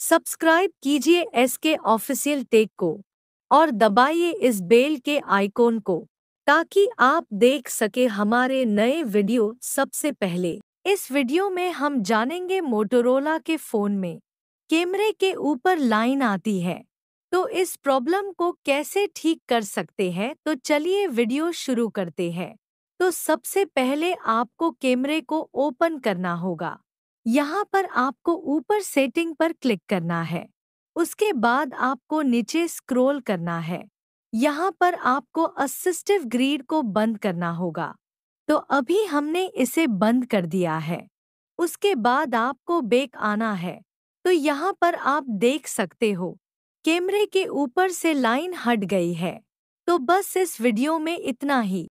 subscribe कीजिए S के official take को और दबाइए इस बेल के आइकॉन को ताकि आप देख सके हमारे नए वीडियो सबसे पहले इस वीडियो में हम जानेंगे मोटोरोला के फ़ोन में कैमरे के ऊपर लाइन आती है तो इस प्रॉब्लम को कैसे ठीक कर सकते हैं तो चलिए वीडियो शुरू करते हैं तो सबसे पहले आपको कैमरे को ओपन करना होगा यहाँ पर आपको ऊपर सेटिंग पर क्लिक करना है उसके बाद आपको नीचे स्क्रॉल करना है यहाँ पर आपको असिस्टिव ग्रीड को बंद करना होगा तो अभी हमने इसे बंद कर दिया है उसके बाद आपको बेक आना है तो यहाँ पर आप देख सकते हो कैमरे के ऊपर से लाइन हट गई है तो बस इस वीडियो में इतना ही